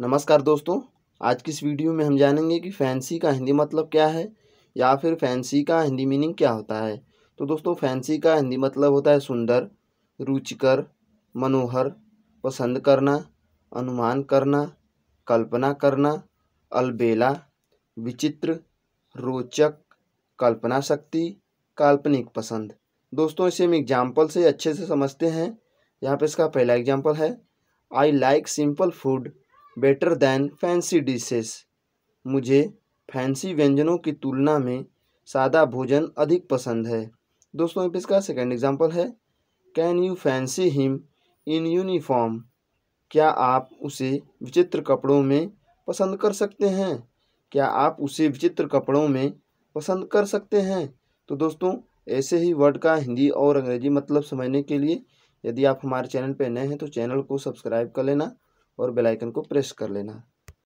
नमस्कार दोस्तों आज की इस वीडियो में हम जानेंगे कि फैंसी का हिंदी मतलब क्या है या फिर फैंसी का हिंदी मीनिंग क्या होता है तो दोस्तों फैंसी का हिंदी मतलब होता है सुंदर रुचिकर मनोहर पसंद करना अनुमान करना कल्पना करना अलबेला विचित्र रोचक कल्पना शक्ति काल्पनिक पसंद दोस्तों इसे हम एग्जाम्पल से अच्छे से समझते हैं यहाँ पे इसका पहला एग्जाम्पल है I like simple food better than fancy dishes मुझे फैंसी व्यंजनों की तुलना में सादा भोजन अधिक पसंद है दोस्तों इसका सेकेंड एग्जाम्पल है can you fancy him in uniform क्या आप उसे विचित्र कपड़ों में पसंद कर सकते हैं क्या आप उसे विचित्र कपड़ों में पसंद कर सकते हैं तो दोस्तों ऐसे ही वर्ड का हिंदी और अंग्रेजी मतलब समझने के लिए यदि आप हमारे चैनल पर नए हैं तो चैनल को सब्सक्राइब कर लेना और बेल आइकन को प्रेस कर लेना